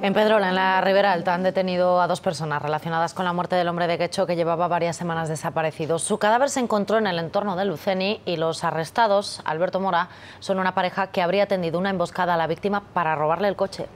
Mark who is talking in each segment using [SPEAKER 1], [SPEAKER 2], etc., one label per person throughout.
[SPEAKER 1] En Pedrola, en la Ribera Alta, han detenido a dos personas relacionadas con la muerte del hombre de Quecho que llevaba varias semanas desaparecido. Su cadáver se encontró en el entorno de Luceni y los arrestados, Alberto Mora, son una pareja que habría tendido una emboscada a la víctima para robarle el coche.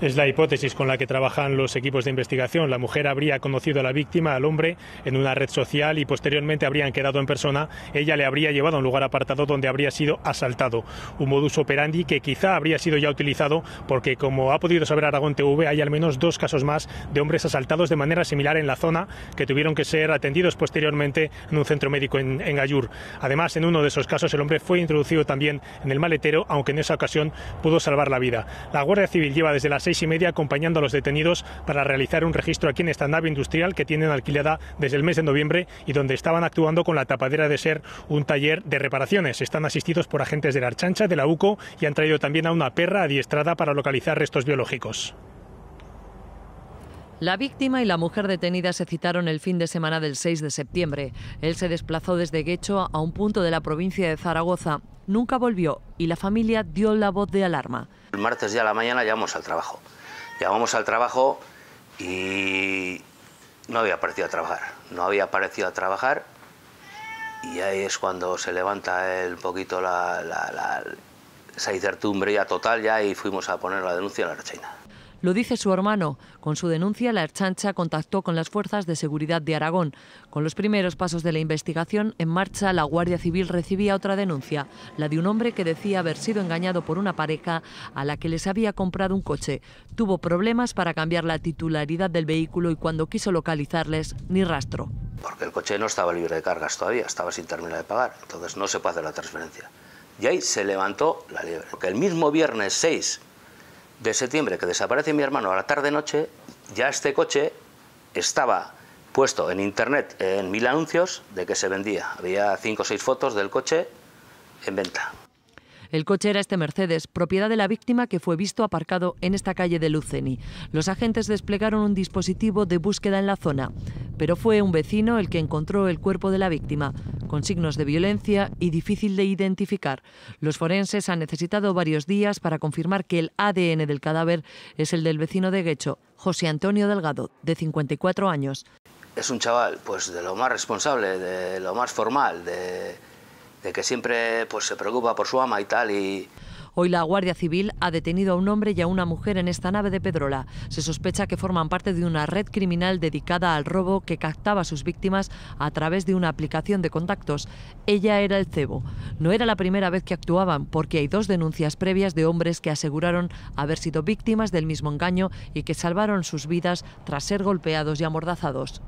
[SPEAKER 2] Es la hipótesis con la que trabajan los equipos de investigación. La mujer habría conocido a la víctima, al hombre, en una red social y posteriormente habrían quedado en persona. Ella le habría llevado a un lugar apartado donde habría sido asaltado. Un modus operandi que quizá habría sido ya utilizado porque, como ha podido saber Aragón TV, hay al menos dos casos más de hombres asaltados de manera similar en la zona que tuvieron que ser atendidos posteriormente en un centro médico en, Gallur. Además, en uno de esos casos el hombre fue introducido también en el maletero, aunque en esa ocasión pudo salvar la vida. La Guardia Civil lleva desde las y media acompañando a los detenidos para realizar un registro aquí en esta nave industrial que tienen alquilada desde el mes de noviembre y donde estaban actuando con la tapadera de ser un taller de reparaciones. Están asistidos por agentes de la Archancha, de la UCO y han traído también a una perra adiestrada para localizar restos biológicos.
[SPEAKER 1] La víctima y la mujer detenida se citaron el fin de semana del 6 de septiembre. Él se desplazó desde Guecho a un punto de la provincia de Zaragoza nunca volvió y la familia dio la voz de alarma.
[SPEAKER 3] El martes ya a la mañana llamamos al trabajo. Llamamos al trabajo y no había aparecido a trabajar. No había aparecido a trabajar y ahí es cuando se levanta el poquito la, esa incertidumbre ya total ya y fuimos a poner la denuncia en la rechina.
[SPEAKER 1] Lo dice su hermano. Con su denuncia, la Erchancha contactó con las fuerzas de seguridad de Aragón. Con los primeros pasos de la investigación en marcha, la Guardia Civil recibía otra denuncia, la de un hombre que decía haber sido engañado por una pareja a la que les había comprado un coche. Tuvo problemas para cambiar la titularidad del vehículo y cuando quiso localizarles, ni rastro.
[SPEAKER 3] Porque el coche no estaba libre de cargas todavía, estaba sin terminar de pagar, entonces no se puede hacer la transferencia. Y ahí se levantó la liebre. Porque el mismo viernes 6 de septiembre, que desaparece mi hermano a la tarde-noche, ya este coche estaba puesto en internet en mil anuncios de que se vendía. Había cinco o seis fotos del coche en venta.
[SPEAKER 1] El coche era este Mercedes, propiedad de la víctima que fue visto aparcado en esta calle de Luceni. Los agentes desplegaron un dispositivo de búsqueda en la zona, pero fue un vecino el que encontró el cuerpo de la víctima con signos de violencia y difícil de identificar. Los forenses han necesitado varios días para confirmar que el ADN del cadáver es el del vecino de Guecho, José Antonio Delgado, de 54 años.
[SPEAKER 3] Es un chaval pues de lo más responsable, de lo más formal, de, de que siempre pues se preocupa por su ama y tal y
[SPEAKER 1] Hoy la Guardia Civil ha detenido a un hombre y a una mujer en esta nave de Pedrola. Se sospecha que forman parte de una red criminal dedicada al robo que captaba a sus víctimas a través de una aplicación de contactos. Ella era el cebo. No era la primera vez que actuaban, porque hay dos denuncias previas de hombres que aseguraron haber sido víctimas del mismo engaño y que salvaron sus vidas tras ser golpeados y amordazados.